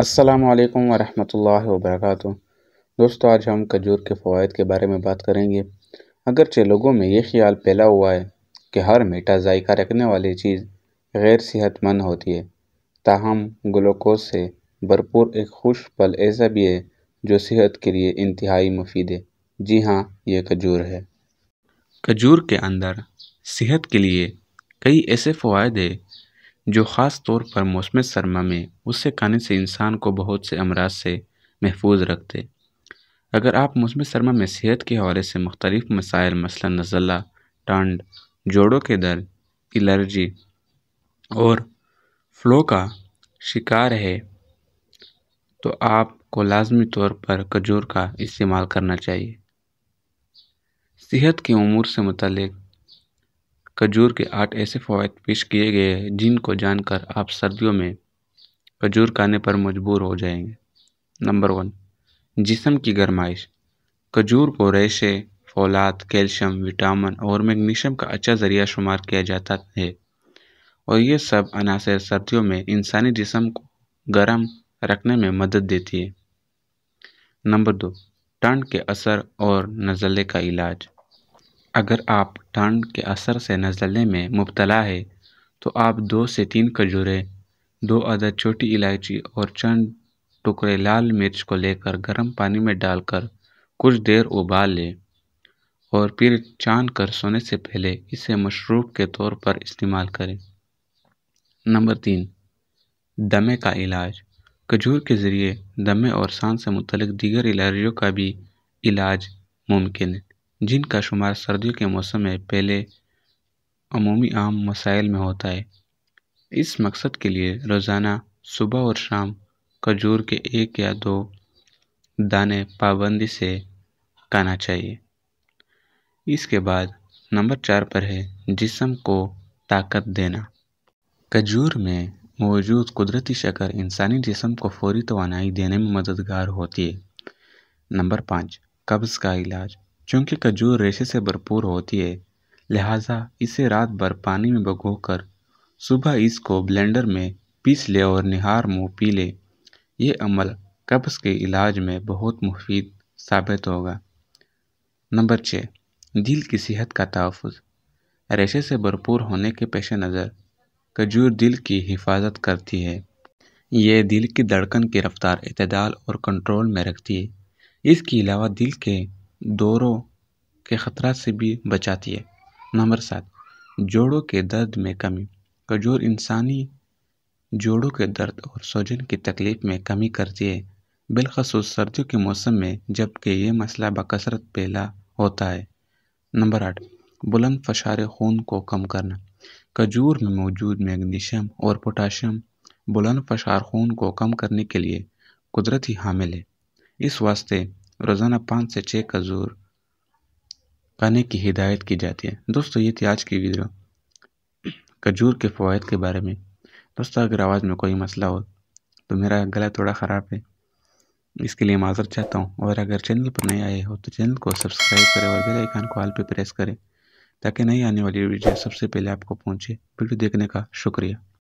अस्सलाम वालेकुम वरहमतुल्लाहि दोस्तों आज हम खजूर के फ़वाद के बारे में बात करेंगे अगरचे लोगों में ये ख्याल फैला हुआ है कि हर मीठा जायका रखने वाली चीज़ गैर सेहतमंद होती है ताहम ग्लूकोज से भरपूर एक खुश पल ऐसा भी है जो सेहत के लिए इंतहाई मुफीद है जी हाँ ये खजूर है खजूर के अंदर सेहत के लिए कई ऐसे फ़वाद है जो ख़ास तौर पर मौसम सरमा में उसे खाने से इंसान को बहुत से अमराज से महफूज रखते अगर आप मौसम सरमा में सेहत के हवाले से मुख्तलिफ़ मसाइल मसला नज़ला टंड जोड़ों के दर्द एलर्जी और फ्लो का शिकार है तो आपको लाजमी तौर पर खजूर का इस्तेमाल करना चाहिए सेहत के अमूर से मतलब खजूर के आठ ऐसे फ़वाद पेश किए गए हैं जिनको जानकर आप सर्दियों में खजूर खाने पर मजबूर हो जाएंगे नंबर वन जिसम की गरमाइश खजूर को रेशे फौलाद कैल्शियम विटामिन और मैग्नीशियम का अच्छा ज़रिया शुमार किया जाता है और ये सब अनासर सर्दियों में इंसानी जिसम को गर्म रखने में मदद देती है नंबर दो ठंड के असर और नज़ले का इलाज अगर आप ठंड के असर से नज़ले में मुबतला है तो आप दो से तीन खजूरें दो अदर छोटी इलायची और चंद टुकड़े लाल मिर्च को लेकर गर्म पानी में डालकर कुछ देर उबाल लें और फिर चाँद कर सोने से पहले इसे मशरूब के तौर पर इस्तेमाल करें नंबर तीन दमे का इलाज खजूर के ज़रिए दमे और सांस से मुतलक दीगर एलर्जियों का भी इलाज मुमकिन है जिनका शुमार सर्दियों के मौसम में पहले अमूमी आम मसाइल में होता है इस मकसद के लिए रोज़ाना सुबह और शाम खजूर के एक या दो दाने पाबंदी से खाना चाहिए इसके बाद नंबर चार पर है जिसम को ताकत देना खजूर में मौजूद कुदरती शक्कर इंसानी जिसम को फौरी तोनाई देने में मददगार होती है नंबर पाँच कब्ज़ का इलाज चूँकि खजूर रेशे से भरपूर होती है लिहाजा इसे रात भर पानी में भिगोकर सुबह इसको ब्लेंडर में पीस ले और निहार मुँह पी ले ये अमल कब्ज़ के इलाज में बहुत मुफीद साबित होगा नंबर छः दिल की सेहत का तहफ़ रेशे से भरपूर होने के पेश नज़र खजूर दिल की हिफाजत करती है यह दिल की धड़कन की रफ्तार अतदाल और कंट्रोल में रखती है इसके अलावा दिल के दौरों के ख़तरा से भी बचाती है नंबर सात जोड़ों के दर्द में कमी खजूर इंसानी जोड़ों के दर्द और सोजन की तकलीफ़ में कमी करती है बिलखसूस सर्दियों के मौसम में जबकि ये मसला बकसरत पहला होता है नंबर आठ बुलंद फशार खून को कम करना खजूर में मौजूद मैग्नीशियम और पोटाशियम बुलंद फशार खून को कम करने के लिए कुदरती हामिल है इस वास्ते रोज़ाना पाँच से छः का जोर खाने की हिदायत की जाती है दोस्तों ये थी आज की वीडियो खजूर के फ़वाद के बारे में दोस्तों अगर आवाज़ में कोई मसला हो तो मेरा गला थोड़ा ख़राब है इसके लिए माजर चाहता हूँ और अगर चैनल पर नए आए हो तो चैनल को सब्सक्राइब करें और बेल आइकान को आल पे प्रेस करें ताकि नई आने वाली वीडियो सबसे पहले आपको पहुँचे वीडियो देखने का शुक्रिया